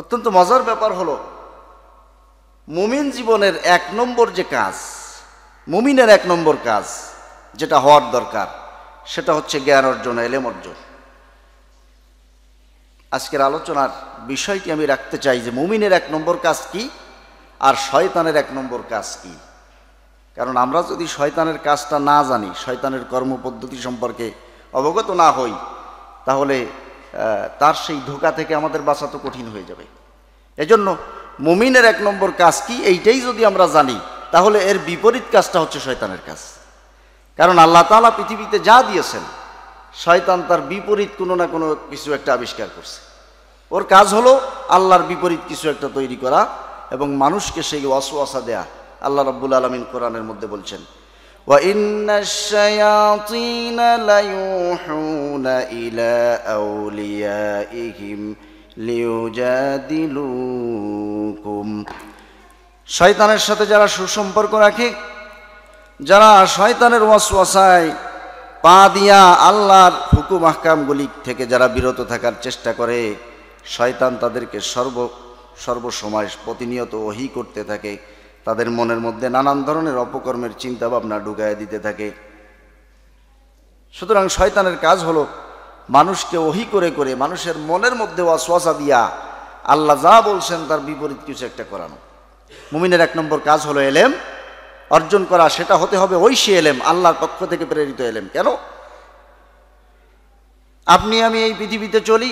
অত্যন্ত মজার ব্যাপার হলো মুমিন জীবনের এক নম্বর যে কাজ মুমিনের এক নম্বর কাজ যেটা হওয়ার দরকার সেটা হচ্ছে জ্ঞান অর্জন এলেম অর্জন আজকের আলোচনার বিষয়টি আমি রাখতে চাই যে মুমিনের এক নম্বর কাজ কি আর শয়তানের এক নম্বর কাজ কি কারণ আমরা যদি শয়তানের কাজটা না জানি শয়তানের কর্মপদ্ধতি সম্পর্কে অবগত না হই তাহলে তার সেই ধোকা থেকে আমাদের বাঁচা তো কঠিন হয়ে যাবে এজন্য মুমিনের এক নম্বর কাজ কি এইটাই যদি আমরা জানি তাহলে এর বিপরীত কাজটা হচ্ছে শয়তানের কাজ কারণ আল্লাহ তালা পৃথিবীতে যা দিয়েছেন শয়তান তার বিপরীত কোনো না কোনো কিছু একটা আবিষ্কার করছে ওর কাজ হলো আল্লাহর বিপরীত কিছু একটা তৈরি করা এবং মানুষকে সেই অসুয়াশা দেয়া আল্লাহ রব্বুল আলমিন কোরআনের মধ্যে বলছেন وإن الشياطين ليوحون إلى أوليائهم লিউজাদিলুকুম শয়তানের সাথে যারা সুসম্পর্ক রাখে যারা শয়তানের ওয়াসওয়াসায় পা দিয়া আল্লাহর হুকুম আহকামগুলি থেকে যারা বিরত থাকার চেষ্টা করে শয়তান তাদেরকে সর্ব সর্বসময় প্রতিনিয়ত ওহি করতে থাকে তাদের মনের মধ্যে নানান ধরনের অপকর্মের চিন্তা ভাবনা ঢুকায় দিতে থাকে সুতরাং শয়তানের কাজ হলো মানুষকে ওহি করে করে মানুষের মনের মধ্যে অশ্বাসা দিয়া আল্লাহ যা বলছেন তার বিপরীত কিছু একটা করানো মুমিনের এক নম্বর কাজ হলো এলেম অর্জন করা সেটা হতে হবে ঐশী এলেম আল্লাহর পক্ষ থেকে প্রেরিত এলেম কেন আপনি আমি এই পৃথিবীতে চলি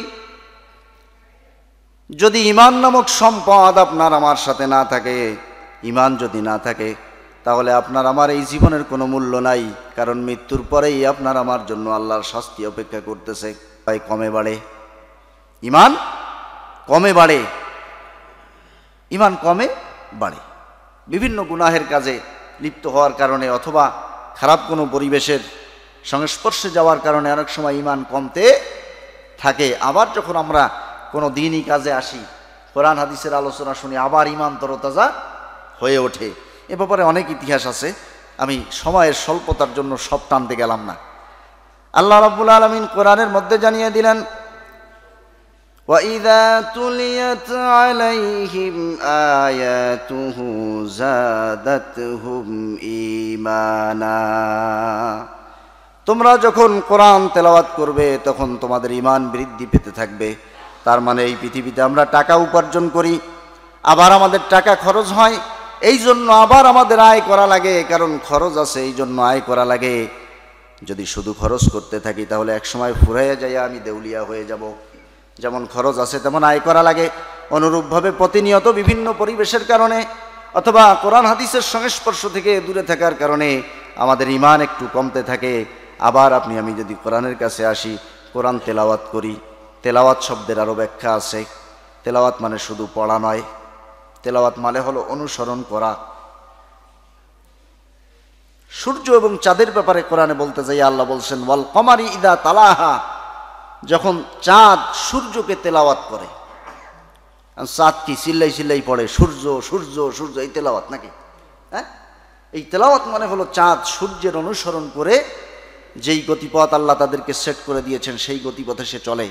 যদি ইমান নামক সম্পদ আপনার আমার সাথে না থাকে ইমান যদি না থাকে তাহলে আপনার আমার এই জীবনের কোনো মূল্য নাই কারণ মৃত্যুর পরেই আপনার আমার জন্য আল্লাহর শাস্তি অপেক্ষা করতেছে তাই কমে বাড়ে ইমান কমে বাড়ে ইমান কমে বাড়ে বিভিন্ন গুনাহের কাজে লিপ্ত হওয়ার কারণে অথবা খারাপ কোনো পরিবেশের সংস্পর্শে যাওয়ার কারণে অনেক সময় ইমান কমতে থাকে আবার যখন আমরা কোনো দিনই কাজে আসি কোরআন হাদিসের আলোচনা শুনি আবার ইমান তরতাজা হয়ে ওঠে এ ব্যাপারে অনেক ইতিহাস আছে আমি সময়ের স্বল্পতার জন্য সব টানতে গেলাম না আল্লাহ রাবুল আলমিন কোরআনের মধ্যে জানিয়ে দিলেন তোমরা যখন কোরআন তেলাওয়াত করবে তখন তোমাদের ইমান বৃদ্ধি পেতে থাকবে তার মানে এই পৃথিবীতে আমরা টাকা উপার্জন করি আবার আমাদের টাকা খরচ হয় এই জন্য আবার আমাদের আয় করা লাগে কারণ খরচ আছে এই জন্য আয় করা লাগে যদি শুধু খরচ করতে থাকি তাহলে একসময় ফুরাইয়া যাইয়া আমি দেউলিয়া হয়ে যাব যেমন খরচ আছে তেমন আয় করা লাগে অনুরূপভাবে প্রতিনিয়ত বিভিন্ন পরিবেশের কারণে অথবা কোরআন হাদিসের সংস্পর্শ থেকে দূরে থাকার কারণে আমাদের ইমান একটু কমতে থাকে আবার আপনি আমি যদি কোরআনের কাছে আসি কোরআন তেলাওয়াত করি তেলাওয়াত শব্দের আরও ব্যাখ্যা আছে তেলাওয়াত মানে শুধু পড়া নয় তেলাওয়াত মানে হলো অনুসরণ করা সূর্য এবং চাঁদের ব্যাপারে কোরআনে বলতে যাই আল্লাহ বলছেন ওয়াল কমারি ইদা তালাহা যখন চাঁদ সূর্যকে তেলাওয়াত করে চাঁদ কি চিল্লাই চিল্লাই পড়ে সূর্য সূর্য সূর্য এই তেলাওয়াত নাকি হ্যাঁ এই তেলাওয়াত মানে হলো চাঁদ সূর্যের অনুসরণ করে যেই গতিপথ আল্লাহ তাদেরকে সেট করে দিয়েছেন সেই গতিপথে সে চলে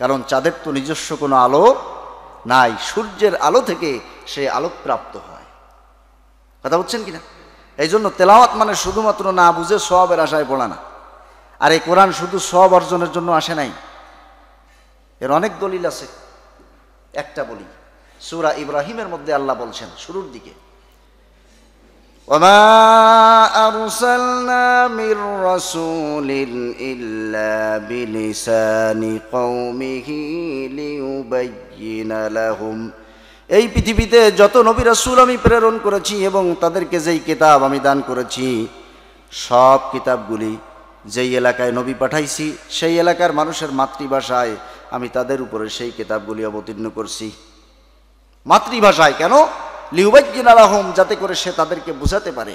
কারণ চাঁদের তো নিজস্ব কোনো আলো নাই সূর্যের আলো থেকে সে আলোকপ্রাপ্ত হয় কথা বুঝছেন কিনা এই জন্য তেলাওয়াত মানে শুধুমাত্র না বুঝে সবের আশায় পড়া না আর এই কোরআন শুধু সব অর্জনের জন্য আসে নাই এর অনেক দলিল আছে একটা বলি সুরা ইব্রাহিমের মধ্যে আল্লাহ বলছেন শুরুর দিকে وما এই পৃথিবীতে যত নবী রাসুল আমি প্রেরণ করেছি এবং তাদেরকে যেই কিতাব আমি দান করেছি সব কিতাবগুলি যেই এলাকায় নবী পাঠাইছি সেই এলাকার মানুষের মাতৃভাষায় আমি তাদের উপরে সেই কিতাবগুলি অবতীর্ণ করছি মাতৃভাষায় কেন লিউবাইজিন আলাহম যাতে করে সে তাদেরকে বুঝাতে পারে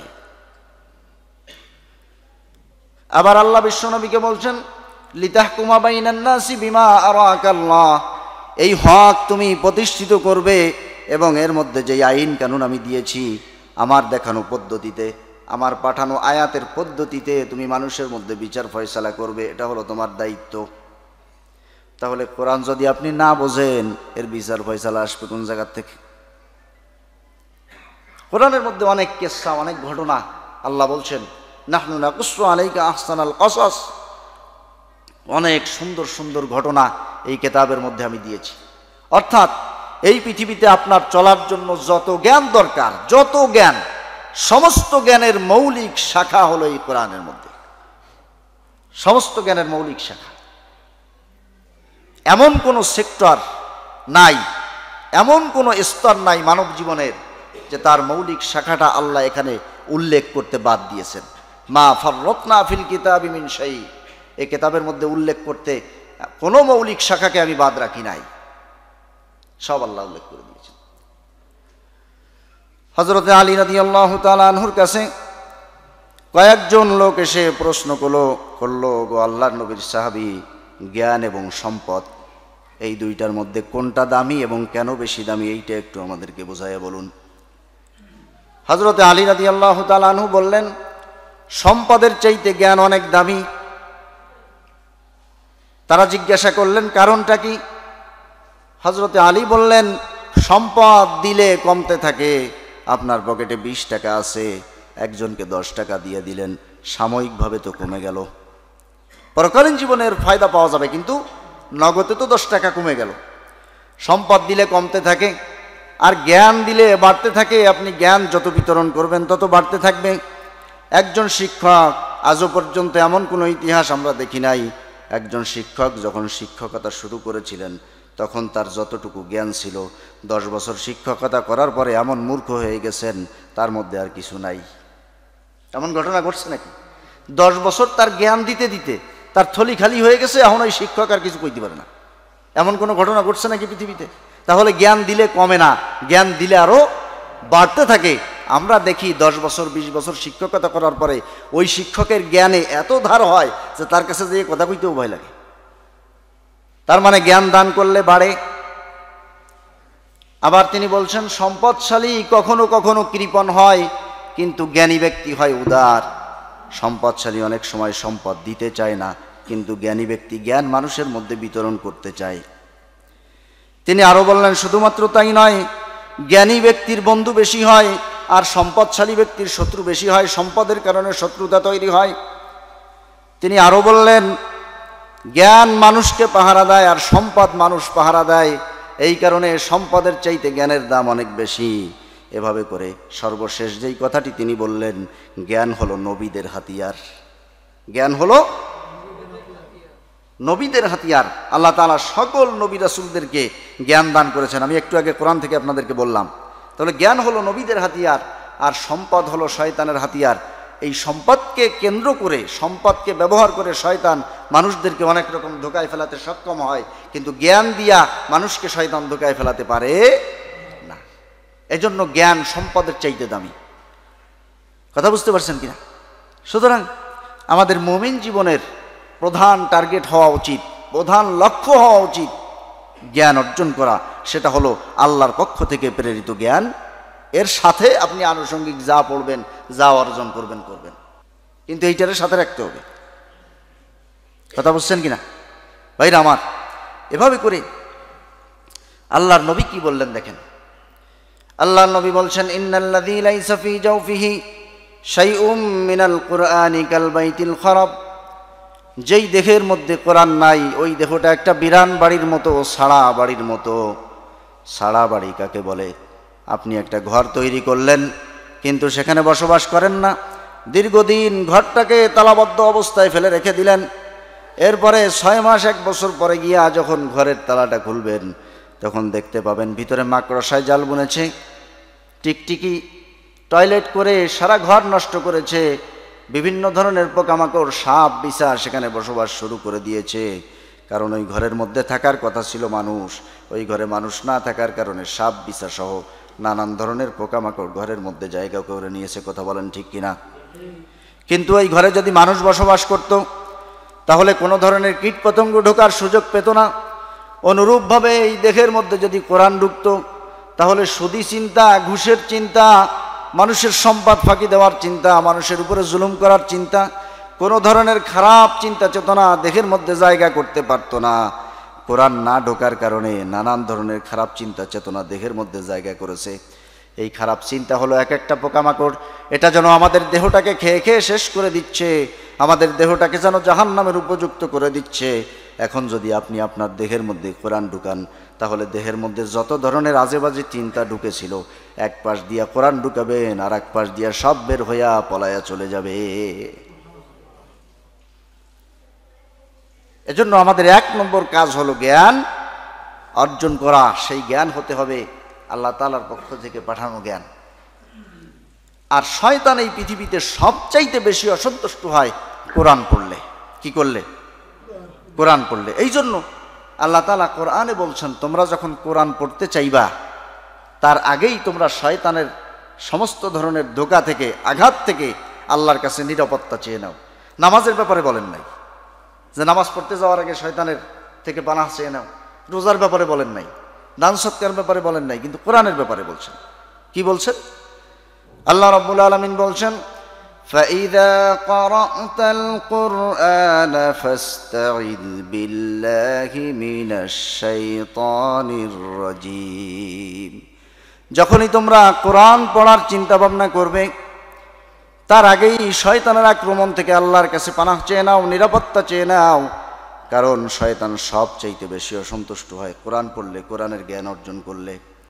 আবার আল্লাহ বিশ্বনবীকে বলছেন লিতাহ কুমা বাইনান্নাসি বিমা আর এই হক তুমি প্রতিষ্ঠিত করবে এবং এর মধ্যে যে আইন কানুন আমি দিয়েছি আমার দেখানো পদ্ধতিতে আমার পাঠানো আয়াতের পদ্ধতিতে তুমি মানুষের মধ্যে বিচার ফয়সালা করবে এটা হলো তোমার দায়িত্ব তাহলে কোরআন যদি আপনি না বোঝেন এর বিচার ফয়সালা আসবে কোন জায়গার থেকে কোরআনের মধ্যে অনেক কেসা অনেক ঘটনা আল্লাহ বলছেন নাহনু নাকুসু আলাইকা আহসান আল কসাস অনেক সুন্দর সুন্দর ঘটনা এই কেতাবের মধ্যে আমি দিয়েছি অর্থাৎ এই পৃথিবীতে আপনার চলার জন্য যত জ্ঞান দরকার যত জ্ঞান সমস্ত জ্ঞানের মৌলিক শাখা হলো এই কোরআনের মধ্যে সমস্ত জ্ঞানের মৌলিক শাখা এমন কোনো সেক্টর নাই এমন কোনো স্তর নাই মানব জীবনের যে তার মৌলিক শাখাটা আল্লাহ এখানে উল্লেখ করতে বাদ দিয়েছেন মা ফররত্না ফিল কিতাব ইমিন শাহী এ কেতাবের মধ্যে উল্লেখ করতে কোনো মৌলিক শাখাকে আমি বাদ রাখি নাই সব আল্লাহ উল্লেখ করে দিয়েছেন হজরতে আলী রাজি আল্লাহ আনহুর কাছে কয়েকজন লোক এসে প্রশ্ন করলো করলো গো আল্লাহ নবীর সাহাবি জ্ঞান এবং সম্পদ এই দুইটার মধ্যে কোনটা দামি এবং কেন বেশি দামি এইটা একটু আমাদেরকে বোঝাইয়া বলুন হজরতে আলী রাজি আল্লাহ আনহু বললেন সম্পদের চাইতে জ্ঞান অনেক দামি তারা জিজ্ঞাসা করলেন কারণটা কি হজরতে আলী বললেন সম্পদ দিলে কমতে থাকে আপনার পকেটে ২০ টাকা আছে একজনকে দশ টাকা দিয়ে দিলেন সাময়িকভাবে তো কমে গেল পরকালীন জীবনের ফায়দা পাওয়া যাবে কিন্তু নগদে তো দশ টাকা কমে গেল সম্পদ দিলে কমতে থাকে আর জ্ঞান দিলে বাড়তে থাকে আপনি জ্ঞান যত বিতরণ করবেন তত বাড়তে থাকবে একজন শিক্ষক আজও পর্যন্ত এমন কোনো ইতিহাস আমরা দেখি নাই একজন শিক্ষক যখন শিক্ষকতা শুরু করেছিলেন তখন তার যতটুকু জ্ঞান ছিল দশ বছর শিক্ষকতা করার পরে এমন মূর্খ হয়ে গেছেন তার মধ্যে আর কিছু নাই এমন ঘটনা ঘটছে নাকি দশ বছর তার জ্ঞান দিতে দিতে তার থলি খালি হয়ে গেছে এখন ওই শিক্ষক আর কিছু কইতে পারে না এমন কোনো ঘটনা ঘটছে নাকি পৃথিবীতে তাহলে জ্ঞান দিলে কমে না জ্ঞান দিলে আরও বাড়তে থাকে আমরা দেখি দশ বছর বিশ বছর শিক্ষকতা করার পরে ওই শিক্ষকের জ্ঞানে এত ধার হয় যে তার কাছে যেয়ে কথা কইতেও ভয় লাগে তার মানে জ্ঞান দান করলে বাড়ে আবার তিনি বলছেন সম্পদশালী কখনো কখনো কৃপণ হয় কিন্তু জ্ঞানী ব্যক্তি হয় উদার সম্পদশালী অনেক সময় সম্পদ দিতে চায় না কিন্তু জ্ঞানী ব্যক্তি জ্ঞান মানুষের মধ্যে বিতরণ করতে চায় তিনি আরও বললেন শুধুমাত্র তাই নয় জ্ঞানী ব্যক্তির বন্ধু বেশি হয় আর সম্পদশালী ব্যক্তির শত্রু বেশি হয় সম্পদের কারণে শত্রুতা তৈরি হয় তিনি আরও বললেন জ্ঞান মানুষকে পাহারা দেয় আর সম্পদ মানুষ পাহারা দেয় এই কারণে সম্পদের চাইতে জ্ঞানের দাম অনেক বেশি এভাবে করে সর্বশেষ যেই কথাটি তিনি বললেন জ্ঞান হলো নবীদের হাতিয়ার জ্ঞান হলো নবীদের হাতিয়ার আল্লাহ তালা সকল নবী রাসুলদেরকে জ্ঞান দান করেছেন আমি একটু আগে কোরআন থেকে আপনাদেরকে বললাম তাহলে জ্ঞান হলো নবীদের হাতিয়ার আর সম্পদ হলো শয়তানের হাতিয়ার এই সম্পদকে কেন্দ্র করে সম্পদকে ব্যবহার করে শয়তান মানুষদেরকে অনেক রকম ধোকায় ফেলাতে সক্ষম হয় কিন্তু জ্ঞান দিয়া মানুষকে শয়তান ধোকায় ফেলাতে পারে না এজন্য জ্ঞান সম্পদের চাইতে দামি কথা বুঝতে পারছেন কিনা সুতরাং আমাদের মমিন জীবনের প্রধান টার্গেট হওয়া উচিত প্রধান লক্ষ্য হওয়া উচিত জ্ঞান অর্জন করা সেটা হলো আল্লাহর পক্ষ থেকে প্রেরিত জ্ঞান এর সাথে আপনি আনুষঙ্গিক যা পড়বেন যা অর্জন করবেন করবেন কিন্তু এইটার সাথে রাখতে হবে কথা বুঝছেন কিনা ভাইরা আমার এভাবে করে আল্লাহর নবী কি বললেন দেখেন আল্লাহর নবী বলছেন যেই দেহের মধ্যে কোরআন নাই ওই দেহটা একটা বিরান বাড়ির মতো সাড়া বাড়ির মতো সাড়া বাড়ি কাকে বলে আপনি একটা ঘর তৈরি করলেন কিন্তু সেখানে বসবাস করেন না দীর্ঘদিন ঘরটাকে তালাবদ্ধ অবস্থায় ফেলে রেখে দিলেন এরপরে ছয় মাস এক বছর পরে গিয়া যখন ঘরের তালাটা খুলবেন তখন দেখতে পাবেন ভিতরে মাকড়সায় জাল বুনেছে টিকটিকি টয়লেট করে সারা ঘর নষ্ট করেছে বিভিন্ন ধরনের পোকামাকড় সাপ বিছা সেখানে বসবাস শুরু করে দিয়েছে কারণ ওই ঘরের মধ্যে থাকার কথা ছিল মানুষ ওই ঘরে মানুষ না থাকার কারণে সাপ বিচার সহ নানান ধরনের পোকামাকড় ঘরের মধ্যে জায়গা করে নিয়েছে কথা বলেন ঠিক কিনা কিন্তু এই ঘরে যদি মানুষ বসবাস করত তাহলে কোনো ধরনের কীটপতঙ্গ ঢোকার সুযোগ পেত না অনুরূপভাবে এই দেহের মধ্যে যদি কোরআন ঢুকত তাহলে সুদি চিন্তা ঘুষের চিন্তা মানুষের সম্পদ ফাঁকি দেওয়ার চিন্তা মানুষের উপরে জুলুম করার চিন্তা কোনো ধরনের খারাপ চিন্তা চেতনা দেহের মধ্যে জায়গা করতে পারতো না কোরআন না ঢোকার কারণে নানান ধরনের খারাপ চিন্তা চেতনা দেহের মধ্যে জায়গা করেছে এই খারাপ চিন্তা হলো এক একটা পোকামাকড় এটা যেন আমাদের দেহটাকে খেয়ে খেয়ে শেষ করে দিচ্ছে আমাদের দেহটাকে যেন জাহান নামের উপযুক্ত করে দিচ্ছে এখন যদি আপনি আপনার দেহের মধ্যে কোরআন ঢুকান তাহলে দেহের মধ্যে যত ধরনের আজেবাজে চিন্তা ঢুকেছিল এক পাশ দিয়া কোরআন ঢুকাবেন আর এক পাশ দিয়া সব বের হইয়া পলায়া চলে যাবে এজন্য আমাদের এক নম্বর কাজ হলো জ্ঞান অর্জন করা সেই জ্ঞান হতে হবে আল্লাহ তালার পক্ষ থেকে পাঠানো জ্ঞান আর শয়তান এই পৃথিবীতে সবচাইতে বেশি অসন্তুষ্ট হয় কোরআন পড়লে কি করলে কোরআন পড়লে এই জন্য আল্লাহ তালা কোরআনে বলছেন তোমরা যখন কোরআন পড়তে চাইবা তার আগেই তোমরা শয়তানের সমস্ত ধরনের ধোকা থেকে আঘাত থেকে আল্লাহর কাছে নিরাপত্তা চেয়ে নাও নামাজের ব্যাপারে বলেন নাই যে নামাজ পড়তে যাওয়ার আগে শয়তানের থেকে বানা চেয়ে নাও রোজার ব্যাপারে বলেন নাই দান সত্যার ব্যাপারে বলেন নাই কিন্তু কোরআনের ব্যাপারে বলছেন কি বলছেন আল্লাহ রব্বুল আলমিন বলছেন যখনই তোমরা কোরআন পড়ার চিন্তা ভাবনা করবে তার আগেই শয়তানের আক্রমণ থেকে আল্লাহর কাছে পানাহ চেয়ে নাও নিরাপত্তা চেয়ে নাও কারণ শয়তান সব চাইতে বেশি অসন্তুষ্ট হয় কোরআন পড়লে কোরআনের জ্ঞান অর্জন করলে